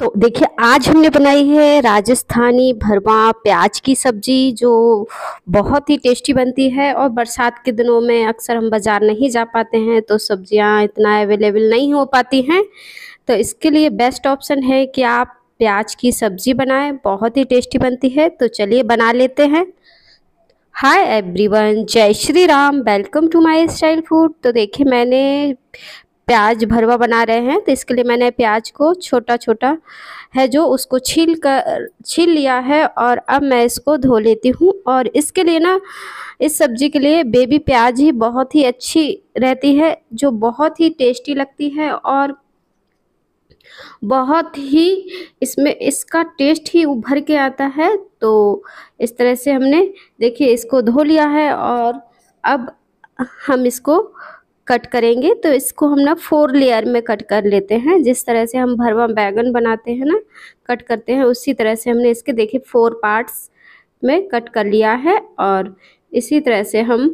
तो देखिए आज हमने बनाई है राजस्थानी भरवा प्याज की सब्जी जो बहुत ही टेस्टी बनती है और बरसात के दिनों में अक्सर हम बाज़ार नहीं जा पाते हैं तो सब्जियां इतना अवेलेबल नहीं हो पाती हैं तो इसके लिए बेस्ट ऑप्शन है कि आप प्याज की सब्जी बनाएं बहुत ही टेस्टी बनती है तो चलिए बना लेते हैं हाय एवरीवन जय Shri Ram welcome to my style food तो देखिए मैंने प्याज भरवा बना रहे हैं तो इसके लिए मैंने प्याज को छोटा छोटा है जो उसको छील कर छील लिया है और अब मैं इसको धो लेती हूँ और इसके लिए ना इस सब्ज़ी के लिए बेबी प्याज ही बहुत ही अच्छी रहती है जो बहुत ही टेस्टी लगती है और बहुत ही इसमें इसका टेस्ट ही उभर के आता है तो इस तरह से हमने देखिए इसको धो लिया है और अब हम इसको कट करेंगे तो इसको हम ना फोर लेयर में कट कर लेते हैं जिस तरह से हम भरवा बैगन बनाते हैं ना कट करते हैं उसी तरह से हमने इसके देखिए फोर पार्ट्स में कट कर लिया है और इसी तरह से हम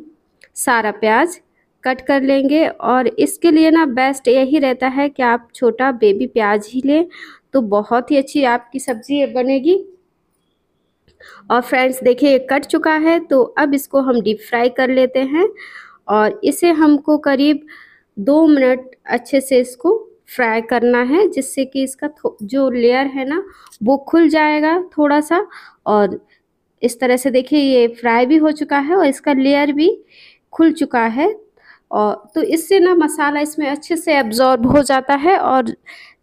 सारा प्याज कट कर लेंगे और इसके लिए ना बेस्ट यही रहता है कि आप छोटा बेबी प्याज ही लें तो बहुत ही अच्छी आपकी सब्ज़ी बनेगी और फ्रेंड्स देखिए कट चुका है तो अब इसको हम डीप फ्राई कर लेते हैं और इसे हमको करीब दो मिनट अच्छे से इसको फ्राई करना है जिससे कि इसका जो लेयर है ना वो खुल जाएगा थोड़ा सा और इस तरह से देखिए ये फ्राई भी हो चुका है और इसका लेयर भी खुल चुका है और तो इससे ना मसाला इसमें अच्छे से एब्ज़ॉर्ब हो जाता है और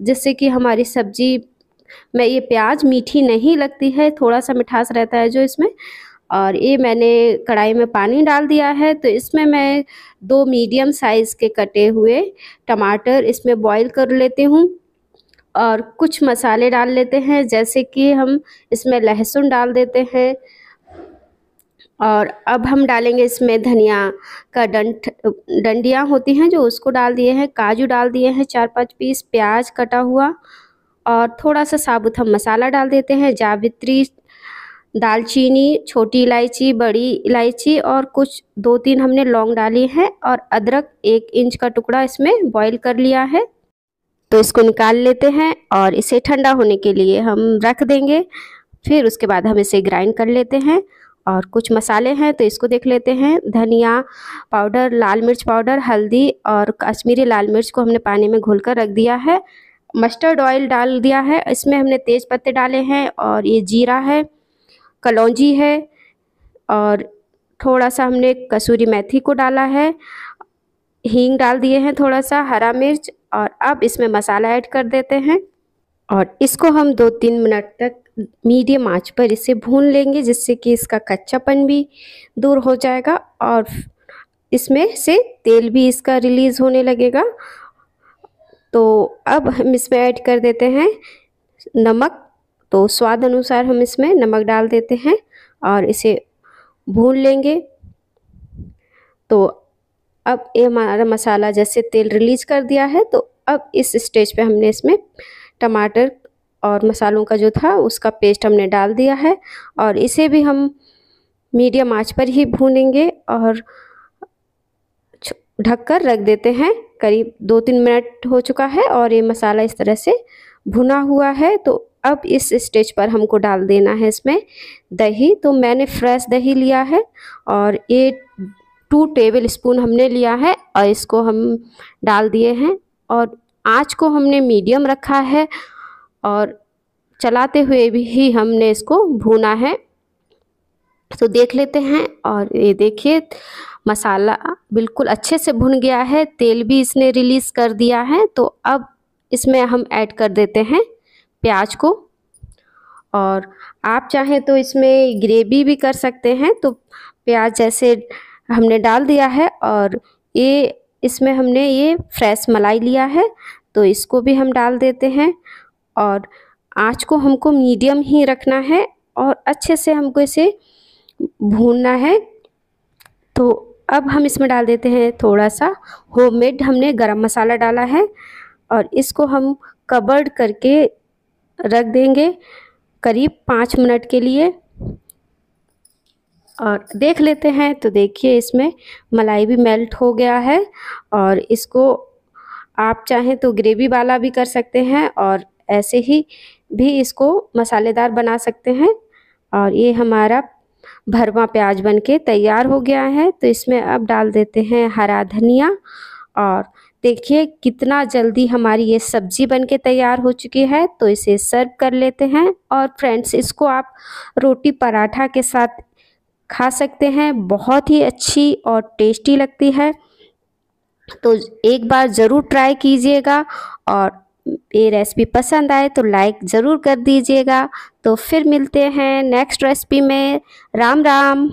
जिससे कि हमारी सब्ज़ी में ये प्याज मीठी नहीं लगती है थोड़ा सा मिठास रहता है जो इसमें और ये मैंने कढ़ाई में पानी डाल दिया है तो इसमें मैं दो मीडियम साइज़ के कटे हुए टमाटर इसमें बॉईल कर लेती हूँ और कुछ मसाले डाल लेते हैं जैसे कि हम इसमें लहसुन डाल देते हैं और अब हम डालेंगे इसमें धनिया का डंठ डंडियाँ होती हैं जो उसको डाल दिए हैं काजू डाल दिए हैं चार पाँच पीस प्याज कटा हुआ और थोड़ा सा साबुत हम मसाला डाल देते हैं जावित्री दालचीनी छोटी इलायची बड़ी इलायची और कुछ दो तीन हमने लौंग डाली है और अदरक एक इंच का टुकड़ा इसमें बॉईल कर लिया है तो इसको निकाल लेते हैं और इसे ठंडा होने के लिए हम रख देंगे फिर उसके बाद हम इसे ग्राइंड कर लेते हैं और कुछ मसाले हैं तो इसको देख लेते हैं धनिया पाउडर लाल मिर्च पाउडर हल्दी और कश्मीरी लाल मिर्च को हमने पानी में घोल कर रख दिया है मस्टर्ड ऑयल डाल दिया है इसमें हमने तेज़ पत्ते डाले हैं और ये जीरा है कलौजी है और थोड़ा सा हमने कसूरी मेथी को डाला है हींग डाल दिए हैं थोड़ा सा हरा मिर्च और अब इसमें मसाला ऐड कर देते हैं और इसको हम दो तीन मिनट तक मीडियम आंच पर इसे भून लेंगे जिससे कि इसका कच्चापन भी दूर हो जाएगा और इसमें से तेल भी इसका रिलीज़ होने लगेगा तो अब हम इसमें ऐड कर देते हैं नमक तो स्वाद अनुसार हम इसमें नमक डाल देते हैं और इसे भून लेंगे तो अब ये हमारा मसाला जैसे तेल रिलीज कर दिया है तो अब इस स्टेज पे हमने इसमें टमाटर और मसालों का जो था उसका पेस्ट हमने डाल दिया है और इसे भी हम मीडियम आंच पर ही भूनेंगे और ढककर रख देते हैं करीब दो तीन मिनट हो चुका है और ये मसाला इस तरह से भुना हुआ है तो अब इस स्टेज पर हमको डाल देना है इसमें दही तो मैंने फ्रेश दही लिया है और ये टू टेबल स्पून हमने लिया है और इसको हम डाल दिए हैं और आँच को हमने मीडियम रखा है और चलाते हुए भी ही हमने इसको भूना है तो देख लेते हैं और ये देखिए मसाला बिल्कुल अच्छे से भुन गया है तेल भी इसने रिलीज़ कर दिया है तो अब इसमें हम ऐड कर देते हैं प्याज को और आप चाहें तो इसमें ग्रेवी भी कर सकते हैं तो प्याज जैसे हमने डाल दिया है और ये इसमें हमने ये फ्रेश मलाई लिया है तो इसको भी हम डाल देते हैं और आँच को हमको मीडियम ही रखना है और अच्छे से हमको इसे भूनना है तो अब हम इसमें डाल देते हैं थोड़ा सा होममेड हमने गरम मसाला डाला है और इसको हम कवर्ड करके रख देंगे करीब पाँच मिनट के लिए और देख लेते हैं तो देखिए इसमें मलाई भी मेल्ट हो गया है और इसको आप चाहें तो ग्रेवी वाला भी कर सकते हैं और ऐसे ही भी इसको मसालेदार बना सकते हैं और ये हमारा भरवा प्याज बनके तैयार हो गया है तो इसमें अब डाल देते हैं हरा धनिया और देखिए कितना जल्दी हमारी ये सब्जी बनके तैयार हो चुकी है तो इसे सर्व कर लेते हैं और फ्रेंड्स इसको आप रोटी पराठा के साथ खा सकते हैं बहुत ही अच्छी और टेस्टी लगती है तो एक बार ज़रूर ट्राई कीजिएगा और ये रेसिपी पसंद आए तो लाइक ज़रूर कर दीजिएगा तो फिर मिलते हैं नेक्स्ट रेसिपी में राम राम